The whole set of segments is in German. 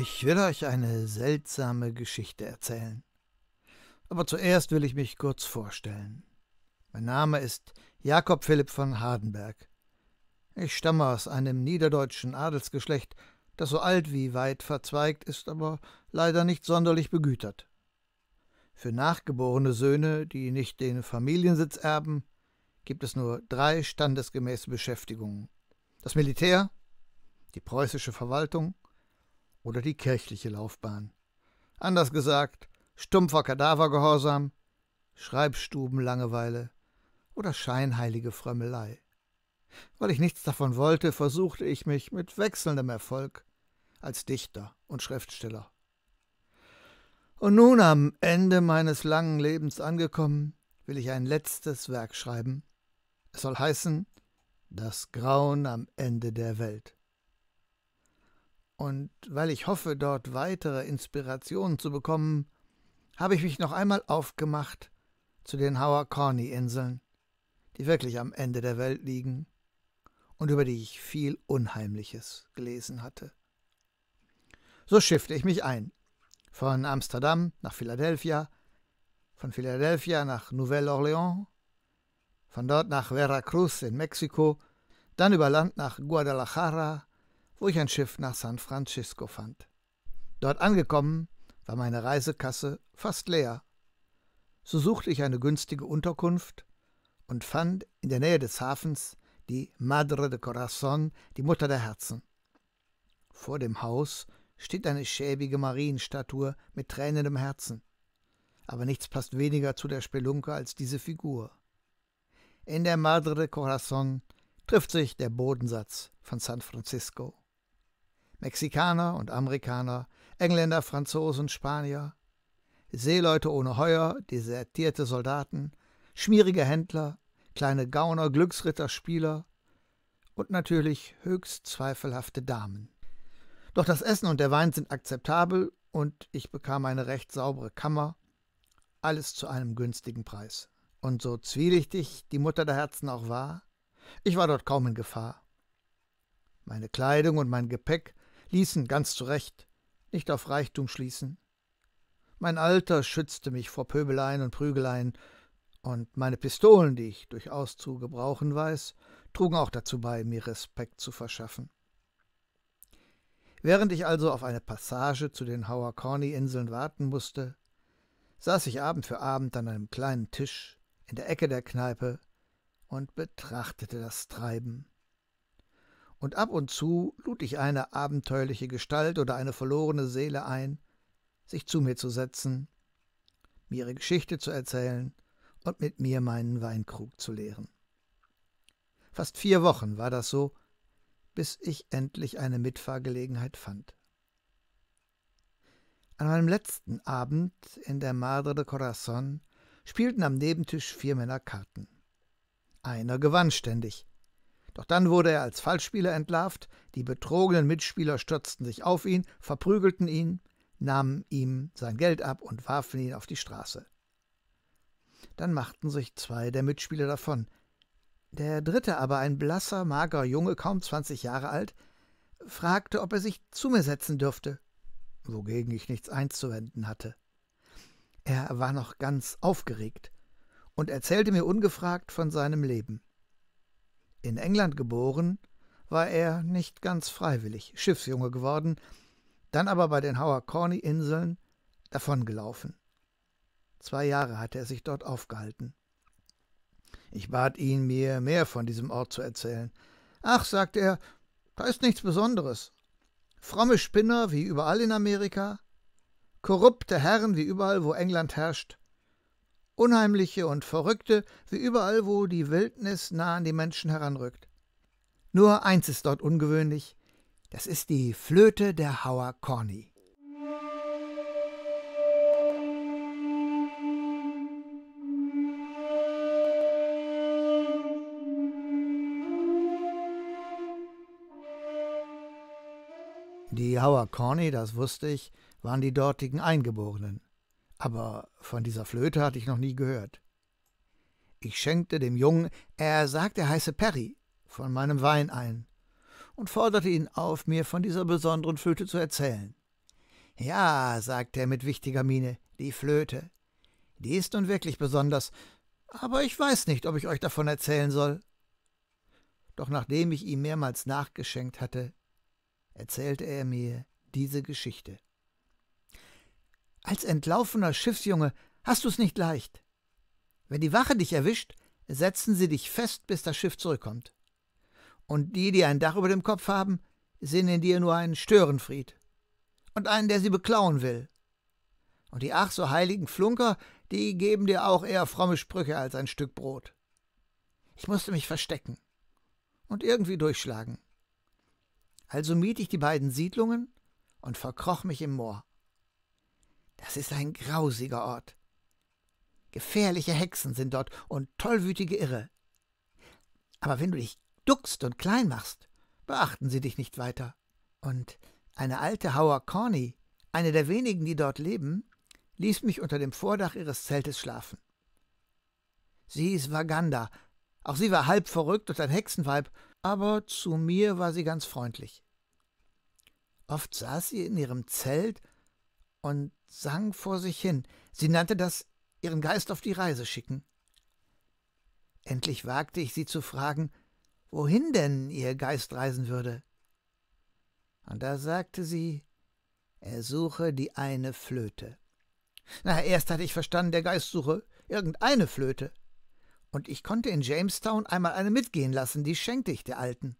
Ich will euch eine seltsame Geschichte erzählen. Aber zuerst will ich mich kurz vorstellen. Mein Name ist Jakob Philipp von Hardenberg. Ich stamme aus einem niederdeutschen Adelsgeschlecht, das so alt wie weit verzweigt ist, aber leider nicht sonderlich begütert. Für nachgeborene Söhne, die nicht den Familiensitz erben, gibt es nur drei standesgemäße Beschäftigungen. Das Militär, die preußische Verwaltung oder die kirchliche Laufbahn. Anders gesagt, stumpfer Kadavergehorsam, Schreibstubenlangeweile oder scheinheilige Frömmelei. Weil ich nichts davon wollte, versuchte ich mich mit wechselndem Erfolg als Dichter und Schriftsteller. Und nun am Ende meines langen Lebens angekommen, will ich ein letztes Werk schreiben. Es soll heißen Das Grauen am Ende der Welt und weil ich hoffe, dort weitere Inspirationen zu bekommen, habe ich mich noch einmal aufgemacht zu den Hauer Corny Inseln, die wirklich am Ende der Welt liegen und über die ich viel Unheimliches gelesen hatte. So schiffte ich mich ein, von Amsterdam nach Philadelphia, von Philadelphia nach Nouvelle-Orléans, von dort nach Veracruz in Mexiko, dann über Land nach Guadalajara, wo ich ein Schiff nach San Francisco fand. Dort angekommen war meine Reisekasse fast leer. So suchte ich eine günstige Unterkunft und fand in der Nähe des Hafens die Madre de Corazon, die Mutter der Herzen. Vor dem Haus steht eine schäbige Marienstatue mit tränendem Herzen. Aber nichts passt weniger zu der Spelunke als diese Figur. In der Madre de Corazon trifft sich der Bodensatz von San Francisco. Mexikaner und Amerikaner, Engländer, Franzosen, Spanier, Seeleute ohne Heuer, desertierte Soldaten, schmierige Händler, kleine Gauner, Glücksritter, Spieler und natürlich höchst zweifelhafte Damen. Doch das Essen und der Wein sind akzeptabel und ich bekam eine recht saubere Kammer, alles zu einem günstigen Preis. Und so zwielichtig die Mutter der Herzen auch war, ich war dort kaum in Gefahr. Meine Kleidung und mein Gepäck ließen ganz zu Recht nicht auf Reichtum schließen. Mein Alter schützte mich vor Pöbeleien und Prügeleien, und meine Pistolen, die ich durchaus zu gebrauchen weiß, trugen auch dazu bei, mir Respekt zu verschaffen. Während ich also auf eine Passage zu den hauer Corny Inseln warten musste, saß ich Abend für Abend an einem kleinen Tisch in der Ecke der Kneipe und betrachtete das Treiben und ab und zu lud ich eine abenteuerliche Gestalt oder eine verlorene Seele ein, sich zu mir zu setzen, mir ihre Geschichte zu erzählen und mit mir meinen Weinkrug zu leeren. Fast vier Wochen war das so, bis ich endlich eine Mitfahrgelegenheit fand. An meinem letzten Abend in der Madre de Corazon spielten am Nebentisch vier Männer Karten. Einer gewann ständig, doch dann wurde er als Falschspieler entlarvt, die betrogenen Mitspieler stürzten sich auf ihn, verprügelten ihn, nahmen ihm sein Geld ab und warfen ihn auf die Straße. Dann machten sich zwei der Mitspieler davon. Der dritte aber, ein blasser, magerer Junge, kaum zwanzig Jahre alt, fragte, ob er sich zu mir setzen dürfte, wogegen ich nichts einzuwenden hatte. Er war noch ganz aufgeregt und erzählte mir ungefragt von seinem Leben. In England geboren, war er nicht ganz freiwillig Schiffsjunge geworden, dann aber bei den Hauer Corny-Inseln davongelaufen. Zwei Jahre hatte er sich dort aufgehalten. Ich bat ihn, mir mehr von diesem Ort zu erzählen. Ach, sagte er, da ist nichts Besonderes. Fromme Spinner wie überall in Amerika, korrupte Herren wie überall, wo England herrscht, Unheimliche und Verrückte, wie überall, wo die Wildnis nah an die Menschen heranrückt. Nur eins ist dort ungewöhnlich, das ist die Flöte der Hauer Corny. Die Hauer Corny, das wusste ich, waren die dortigen Eingeborenen aber von dieser Flöte hatte ich noch nie gehört. Ich schenkte dem Jungen, er sagt, er heiße Perry, von meinem Wein ein und forderte ihn auf, mir von dieser besonderen Flöte zu erzählen. Ja, sagte er mit wichtiger Miene, die Flöte. Die ist nun wirklich besonders, aber ich weiß nicht, ob ich euch davon erzählen soll. Doch nachdem ich ihm mehrmals nachgeschenkt hatte, erzählte er mir diese Geschichte. Als entlaufener Schiffsjunge hast du's nicht leicht. Wenn die Wache dich erwischt, setzen sie dich fest, bis das Schiff zurückkommt. Und die, die ein Dach über dem Kopf haben, sehen in dir nur einen Störenfried. Und einen, der sie beklauen will. Und die ach so heiligen Flunker, die geben dir auch eher fromme Sprüche als ein Stück Brot. Ich musste mich verstecken und irgendwie durchschlagen. Also mied ich die beiden Siedlungen und verkroch mich im Moor. Das ist ein grausiger Ort. Gefährliche Hexen sind dort und tollwütige Irre. Aber wenn du dich duckst und klein machst, beachten sie dich nicht weiter. Und eine alte Hauer Corny, eine der wenigen, die dort leben, ließ mich unter dem Vordach ihres Zeltes schlafen. Sie ist Waganda. Auch sie war halb verrückt und ein Hexenweib, aber zu mir war sie ganz freundlich. Oft saß sie in ihrem Zelt und sang vor sich hin. Sie nannte das ihren Geist auf die Reise schicken. Endlich wagte ich sie zu fragen, wohin denn ihr Geist reisen würde. Und da sagte sie, er suche die eine Flöte. Na, erst hatte ich verstanden, der Geist suche irgendeine Flöte. Und ich konnte in Jamestown einmal eine mitgehen lassen, die schenkte ich der Alten.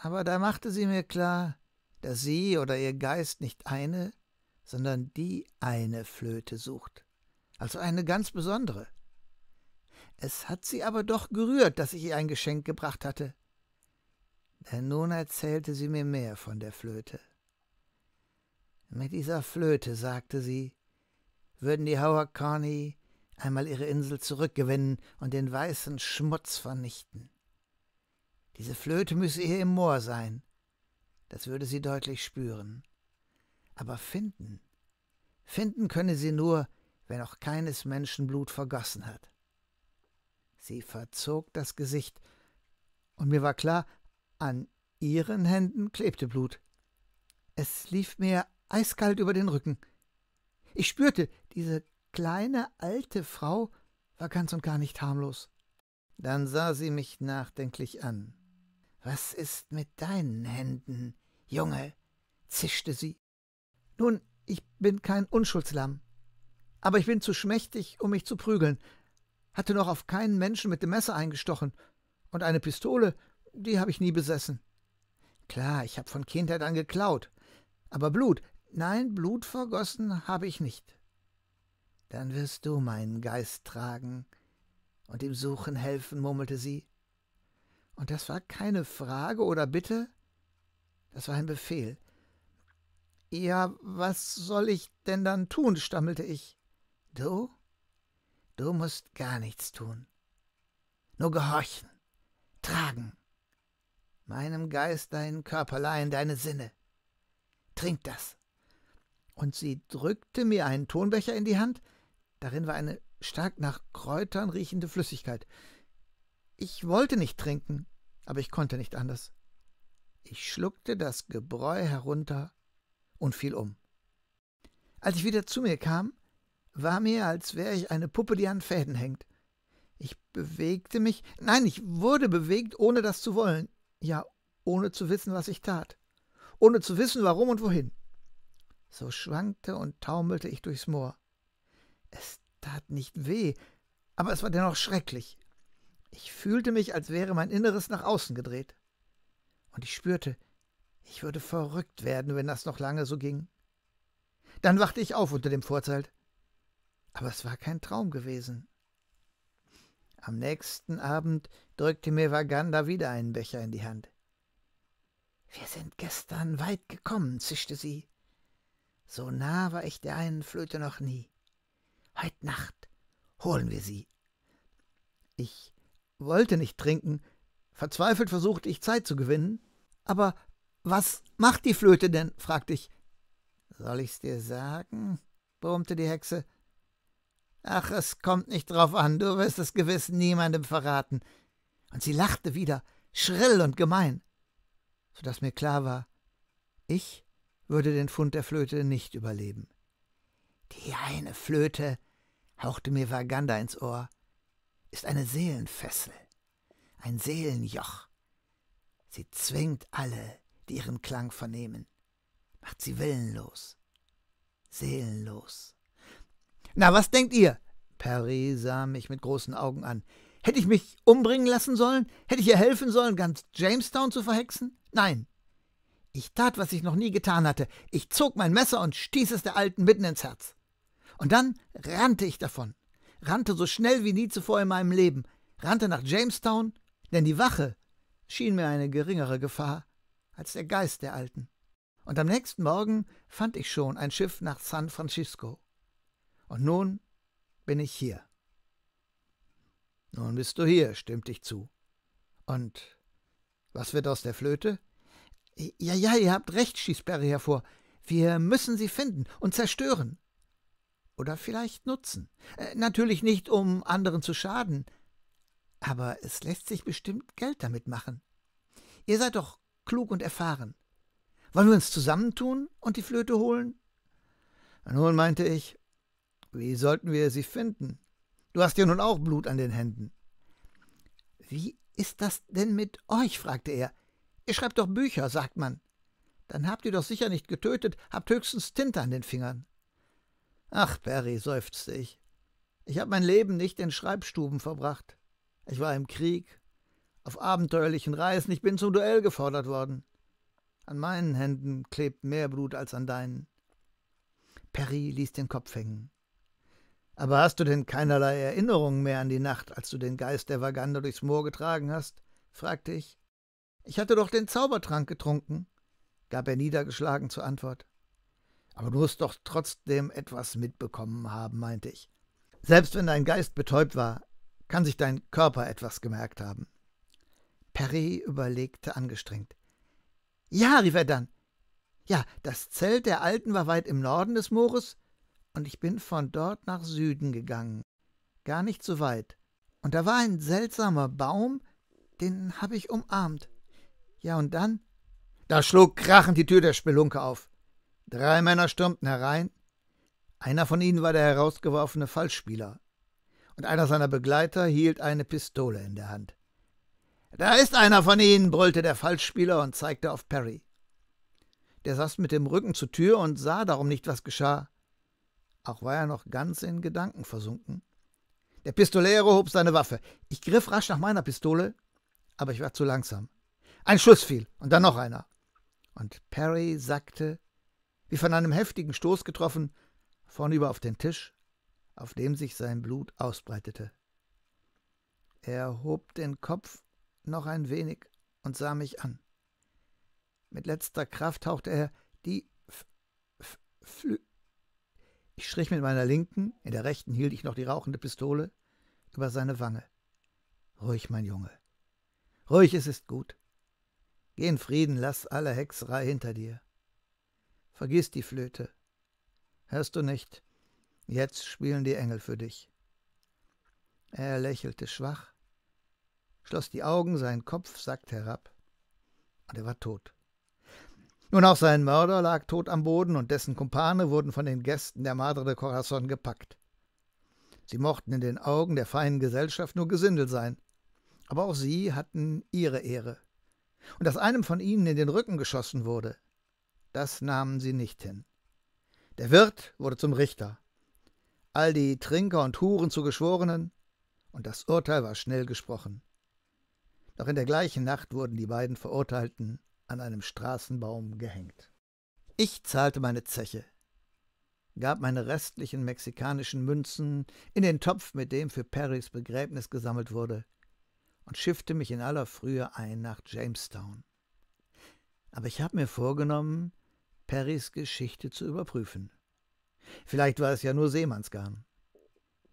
Aber da machte sie mir klar, dass sie oder ihr Geist nicht eine, sondern die eine Flöte sucht, also eine ganz besondere. Es hat sie aber doch gerührt, dass ich ihr ein Geschenk gebracht hatte. Denn nun erzählte sie mir mehr von der Flöte. Mit dieser Flöte, sagte sie, würden die Howard Carney einmal ihre Insel zurückgewinnen und den weißen Schmutz vernichten. Diese Flöte müsse hier im Moor sein. Das würde sie deutlich spüren aber finden. Finden könne sie nur, wenn auch keines Menschen Blut vergossen hat. Sie verzog das Gesicht, und mir war klar, an ihren Händen klebte Blut. Es lief mir eiskalt über den Rücken. Ich spürte, diese kleine alte Frau war ganz und gar nicht harmlos. Dann sah sie mich nachdenklich an. Was ist mit deinen Händen, Junge? zischte sie. Nun, ich bin kein Unschuldslamm. Aber ich bin zu schmächtig, um mich zu prügeln. Hatte noch auf keinen Menschen mit dem Messer eingestochen. Und eine Pistole, die habe ich nie besessen. Klar, ich habe von Kindheit an geklaut. Aber Blut, nein, Blut vergossen habe ich nicht. Dann wirst du meinen Geist tragen und ihm suchen helfen, murmelte sie. Und das war keine Frage oder Bitte, das war ein Befehl. Ja, was soll ich denn dann tun? stammelte ich. Du? Du musst gar nichts tun. Nur gehorchen, tragen. Meinem Geist deinen Körperlein, deine Sinne. Trink das. Und sie drückte mir einen Tonbecher in die Hand. Darin war eine stark nach Kräutern riechende Flüssigkeit. Ich wollte nicht trinken, aber ich konnte nicht anders. Ich schluckte das Gebräu herunter und fiel um. Als ich wieder zu mir kam, war mir, als wäre ich eine Puppe, die an Fäden hängt. Ich bewegte mich, nein, ich wurde bewegt, ohne das zu wollen, ja, ohne zu wissen, was ich tat, ohne zu wissen, warum und wohin. So schwankte und taumelte ich durchs Moor. Es tat nicht weh, aber es war dennoch schrecklich. Ich fühlte mich, als wäre mein Inneres nach außen gedreht. Und ich spürte, ich würde verrückt werden, wenn das noch lange so ging. Dann wachte ich auf unter dem Vorzelt. Aber es war kein Traum gewesen. Am nächsten Abend drückte mir Waganda wieder einen Becher in die Hand. Wir sind gestern weit gekommen, zischte sie. So nah war ich der einen Flöte noch nie. Heut Nacht holen wir sie. Ich wollte nicht trinken, verzweifelt versuchte ich Zeit zu gewinnen, aber was macht die Flöte denn? fragte ich. Soll ich's dir sagen? brummte die Hexe. Ach, es kommt nicht drauf an, du wirst es gewiss niemandem verraten. Und sie lachte wieder, schrill und gemein, so daß mir klar war, ich würde den Fund der Flöte nicht überleben. Die eine Flöte, hauchte mir Vaganda ins Ohr, ist eine Seelenfessel, ein Seelenjoch. Sie zwingt alle, die ihren Klang vernehmen, macht sie willenlos, seelenlos. Na, was denkt ihr? Perry sah mich mit großen Augen an. Hätte ich mich umbringen lassen sollen? Hätte ich ihr helfen sollen, ganz Jamestown zu verhexen? Nein. Ich tat, was ich noch nie getan hatte. Ich zog mein Messer und stieß es der Alten mitten ins Herz. Und dann rannte ich davon. Rannte so schnell wie nie zuvor in meinem Leben. Rannte nach Jamestown, denn die Wache schien mir eine geringere Gefahr als der Geist der Alten. Und am nächsten Morgen fand ich schon ein Schiff nach San Francisco. Und nun bin ich hier. Nun bist du hier, stimmte ich zu. Und was wird aus der Flöte? Ja, ja, ihr habt recht, stieß Perry hervor. Wir müssen sie finden und zerstören. Oder vielleicht nutzen. Äh, natürlich nicht, um anderen zu schaden. Aber es lässt sich bestimmt Geld damit machen. Ihr seid doch klug und erfahren. Wollen wir uns zusammentun und die Flöte holen? Nun meinte ich, wie sollten wir sie finden? Du hast ja nun auch Blut an den Händen. Wie ist das denn mit euch? fragte er. Ihr schreibt doch Bücher, sagt man. Dann habt ihr doch sicher nicht getötet, habt höchstens Tinte an den Fingern. Ach, Perry, seufzte ich. Ich habe mein Leben nicht in Schreibstuben verbracht. Ich war im Krieg, auf abenteuerlichen Reisen, ich bin zum Duell gefordert worden. An meinen Händen klebt mehr Blut als an deinen. Perry ließ den Kopf hängen. Aber hast du denn keinerlei Erinnerungen mehr an die Nacht, als du den Geist der Vaganda durchs Moor getragen hast? fragte ich. Ich hatte doch den Zaubertrank getrunken, gab er niedergeschlagen zur Antwort. Aber du musst doch trotzdem etwas mitbekommen haben, meinte ich. Selbst wenn dein Geist betäubt war, kann sich dein Körper etwas gemerkt haben. Perry überlegte angestrengt. Ja, rief er dann. Ja, das Zelt der Alten war weit im Norden des Moores, und ich bin von dort nach Süden gegangen. Gar nicht so weit. Und da war ein seltsamer Baum, den habe ich umarmt. Ja, und dann? Da schlug krachend die Tür der Spelunke auf. Drei Männer stürmten herein. Einer von ihnen war der herausgeworfene Fallspieler, und einer seiner Begleiter hielt eine Pistole in der Hand. Da ist einer von Ihnen, brüllte der Falschspieler und zeigte auf Perry. Der saß mit dem Rücken zur Tür und sah darum nicht, was geschah. Auch war er noch ganz in Gedanken versunken. Der Pistolero hob seine Waffe. Ich griff rasch nach meiner Pistole, aber ich war zu langsam. Ein Schuss fiel und dann noch einer. Und Perry sackte, wie von einem heftigen Stoß getroffen, vornüber auf den Tisch, auf dem sich sein Blut ausbreitete. Er hob den Kopf noch ein wenig und sah mich an. Mit letzter Kraft hauchte er die F F Flü. Ich strich mit meiner linken, in der rechten hielt ich noch die rauchende Pistole, über seine Wange. Ruhig, mein Junge. Ruhig, es ist gut. Geh in Frieden, lass alle Hexerei hinter dir. Vergiss die Flöte. Hörst du nicht? Jetzt spielen die Engel für dich. Er lächelte schwach schloss die Augen, sein Kopf sackte herab. Und ah, er war tot. Nun auch sein Mörder lag tot am Boden und dessen Kumpane wurden von den Gästen der Madre de Corazon gepackt. Sie mochten in den Augen der feinen Gesellschaft nur Gesindel sein, aber auch sie hatten ihre Ehre. Und dass einem von ihnen in den Rücken geschossen wurde, das nahmen sie nicht hin. Der Wirt wurde zum Richter, all die Trinker und Huren zu Geschworenen, und das Urteil war schnell gesprochen. Noch in der gleichen Nacht wurden die beiden Verurteilten an einem Straßenbaum gehängt. Ich zahlte meine Zeche, gab meine restlichen mexikanischen Münzen in den Topf, mit dem für Perrys Begräbnis gesammelt wurde, und schiffte mich in aller Frühe ein nach Jamestown. Aber ich habe mir vorgenommen, Perrys Geschichte zu überprüfen. Vielleicht war es ja nur Seemannsgarn.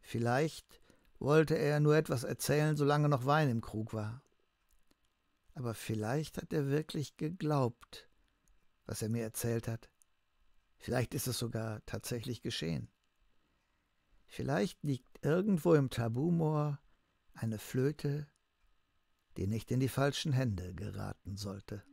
Vielleicht wollte er nur etwas erzählen, solange noch Wein im Krug war aber vielleicht hat er wirklich geglaubt, was er mir erzählt hat. Vielleicht ist es sogar tatsächlich geschehen. Vielleicht liegt irgendwo im Tabumoor eine Flöte, die nicht in die falschen Hände geraten sollte.